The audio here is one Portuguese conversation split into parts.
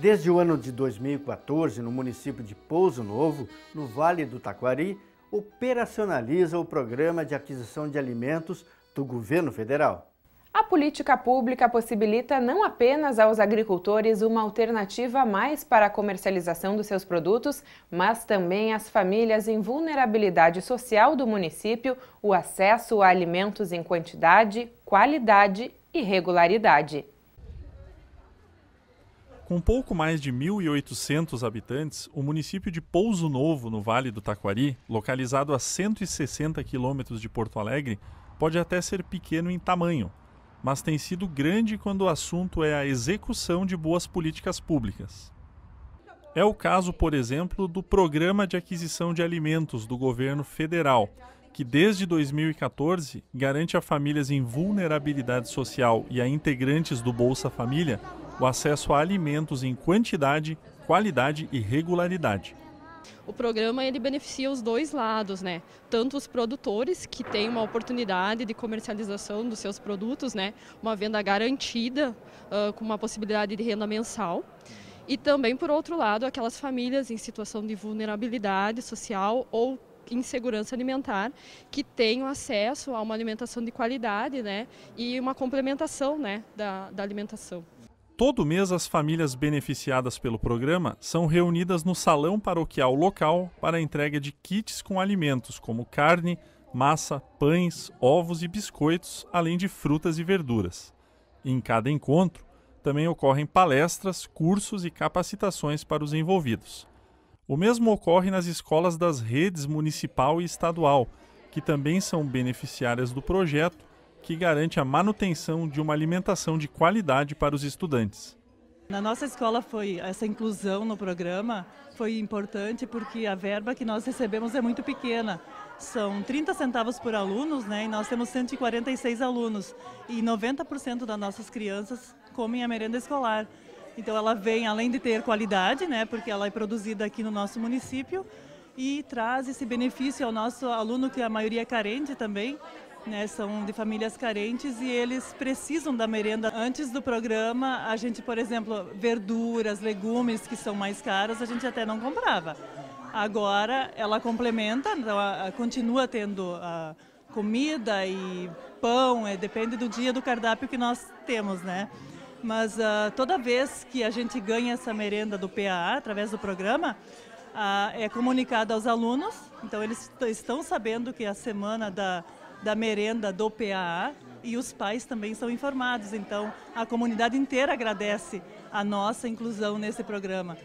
Desde o ano de 2014, no município de Pouso Novo, no Vale do Taquari, operacionaliza o programa de aquisição de alimentos do governo federal. A política pública possibilita não apenas aos agricultores uma alternativa a mais para a comercialização dos seus produtos, mas também às famílias em vulnerabilidade social do município o acesso a alimentos em quantidade, qualidade e regularidade. Com pouco mais de 1.800 habitantes, o município de Pouso Novo, no Vale do Taquari, localizado a 160 quilômetros de Porto Alegre, pode até ser pequeno em tamanho, mas tem sido grande quando o assunto é a execução de boas políticas públicas. É o caso, por exemplo, do Programa de Aquisição de Alimentos do governo federal, que desde 2014 garante a famílias em vulnerabilidade social e a integrantes do Bolsa Família o acesso a alimentos em quantidade, qualidade e regularidade. O programa ele beneficia os dois lados, né? Tanto os produtores que têm uma oportunidade de comercialização dos seus produtos, né? Uma venda garantida uh, com uma possibilidade de renda mensal. E também, por outro lado, aquelas famílias em situação de vulnerabilidade social ou insegurança alimentar que tenham acesso a uma alimentação de qualidade, né? E uma complementação, né? da, da alimentação. Todo mês, as famílias beneficiadas pelo programa são reunidas no salão paroquial local para a entrega de kits com alimentos como carne, massa, pães, ovos e biscoitos, além de frutas e verduras. Em cada encontro, também ocorrem palestras, cursos e capacitações para os envolvidos. O mesmo ocorre nas escolas das redes municipal e estadual, que também são beneficiárias do projeto que garante a manutenção de uma alimentação de qualidade para os estudantes. Na nossa escola foi essa inclusão no programa foi importante porque a verba que nós recebemos é muito pequena. São 30 centavos por alunos, né? E nós temos 146 alunos e 90% das nossas crianças comem a merenda escolar. Então ela vem além de ter qualidade, né? Porque ela é produzida aqui no nosso município e traz esse benefício ao nosso aluno que a maioria é carente também, né, são de famílias carentes e eles precisam da merenda. Antes do programa, a gente, por exemplo, verduras, legumes que são mais caros, a gente até não comprava. Agora ela complementa, ela então, continua tendo a comida e pão, é, depende do dia do cardápio que nós temos, né? Mas ah, toda vez que a gente ganha essa merenda do PAA através do programa, ah, é comunicado aos alunos, então eles estão sabendo que a semana da da merenda do PAA e os pais também são informados. Então, a comunidade inteira agradece a nossa inclusão nesse programa.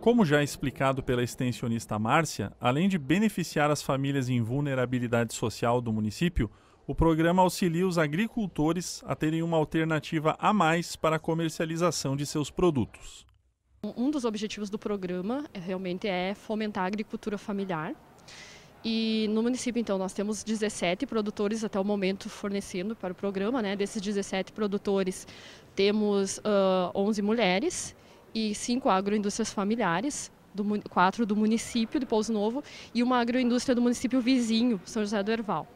Como já é explicado pela extensionista Márcia, além de beneficiar as famílias em vulnerabilidade social do município, o programa auxilia os agricultores a terem uma alternativa a mais para a comercialização de seus produtos. Um dos objetivos do programa é, realmente é fomentar a agricultura familiar, e no município, então, nós temos 17 produtores até o momento fornecendo para o programa. Né? Desses 17 produtores, temos uh, 11 mulheres e 5 agroindústrias familiares, do, 4 do município de Pouso Novo e uma agroindústria do município vizinho, São José do Herval.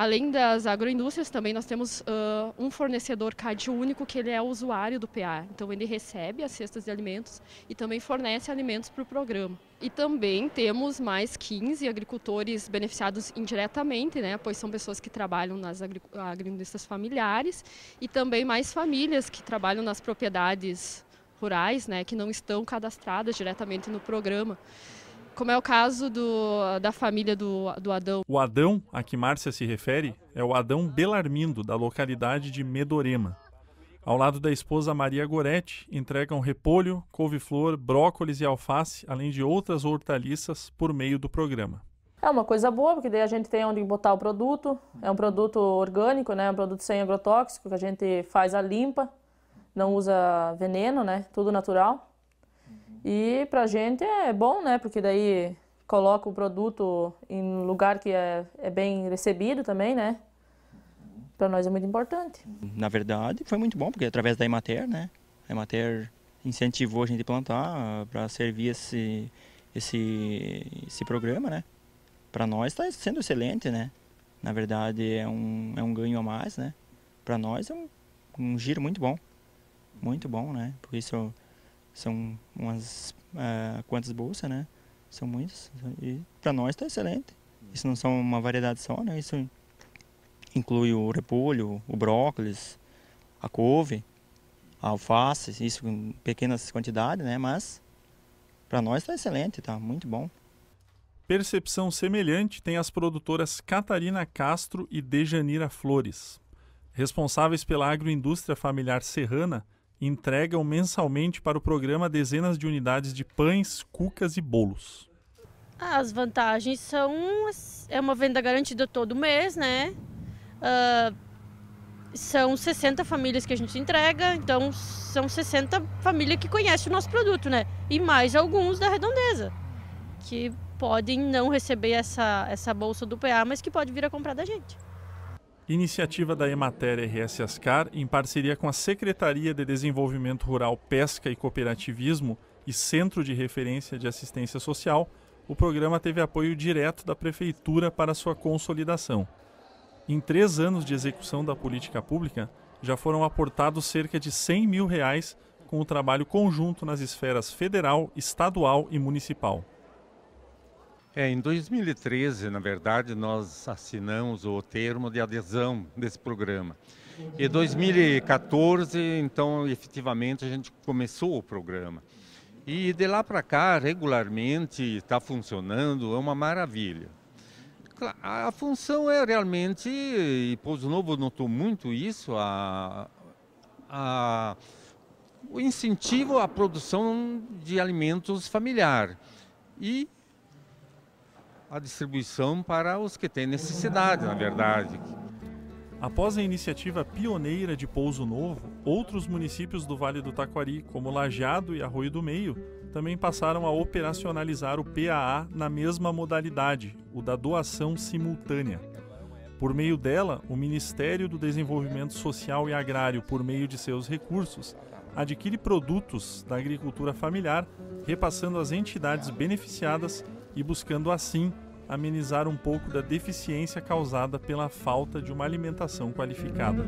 Além das agroindústrias, também nós temos uh, um fornecedor CAD único, que ele é usuário do PA. Então, ele recebe as cestas de alimentos e também fornece alimentos para o programa. E também temos mais 15 agricultores beneficiados indiretamente, né, pois são pessoas que trabalham nas agri agroindústrias familiares e também mais famílias que trabalham nas propriedades rurais, né, que não estão cadastradas diretamente no programa como é o caso do, da família do, do Adão. O Adão a que Márcia se refere é o Adão Belarmindo, da localidade de Medorema. Ao lado da esposa Maria Goretti, entregam repolho, couve-flor, brócolis e alface, além de outras hortaliças, por meio do programa. É uma coisa boa, porque daí a gente tem onde botar o produto. É um produto orgânico, né? É um produto sem agrotóxico, que a gente faz a limpa, não usa veneno, né? Tudo natural. E para a gente é bom, né? Porque daí coloca o produto em lugar que é, é bem recebido também, né? Para nós é muito importante. Na verdade, foi muito bom, porque através da Emater, né? A Emater incentivou a gente a plantar para servir esse, esse, esse programa, né? Para nós está sendo excelente, né? Na verdade, é um, é um ganho a mais, né? Para nós é um, um giro muito bom. Muito bom, né? por isso são umas uh, quantas bolsas, né? São muitas. E para nós está excelente. Hum. Isso não são uma variedade só, né? Isso inclui o repolho, o brócolis, a couve, a alface, isso em pequenas quantidades, né? Mas para nós está excelente, tá muito bom. Percepção semelhante tem as produtoras Catarina Castro e Dejanira Flores. Responsáveis pela agroindústria familiar serrana, entregam mensalmente para o programa dezenas de unidades de pães, cucas e bolos. As vantagens são é uma venda garantida todo mês, né? Uh, são 60 famílias que a gente entrega, então são 60 famílias que conhecem o nosso produto, né? E mais alguns da redondeza, que podem não receber essa, essa bolsa do PA, mas que pode vir a comprar da gente. Iniciativa da Emater RS Ascar, em parceria com a Secretaria de Desenvolvimento Rural, Pesca e Cooperativismo e Centro de Referência de Assistência Social, o programa teve apoio direto da Prefeitura para sua consolidação. Em três anos de execução da política pública, já foram aportados cerca de 100 mil reais com o trabalho conjunto nas esferas federal, estadual e municipal. É, em 2013, na verdade, nós assinamos o termo de adesão desse programa. E 2014, então, efetivamente, a gente começou o programa. E de lá para cá, regularmente, está funcionando, é uma maravilha. A função é realmente, e Pouso Novo notou muito isso, a, a, o incentivo à produção de alimentos familiar. E a distribuição para os que têm necessidade, na verdade. Após a iniciativa pioneira de Pouso Novo, outros municípios do Vale do Taquari, como Lajeado e Arroio do Meio, também passaram a operacionalizar o PAA na mesma modalidade, o da doação simultânea. Por meio dela, o Ministério do Desenvolvimento Social e Agrário, por meio de seus recursos, adquire produtos da agricultura familiar, repassando às entidades beneficiadas e buscando assim amenizar um pouco da deficiência causada pela falta de uma alimentação qualificada.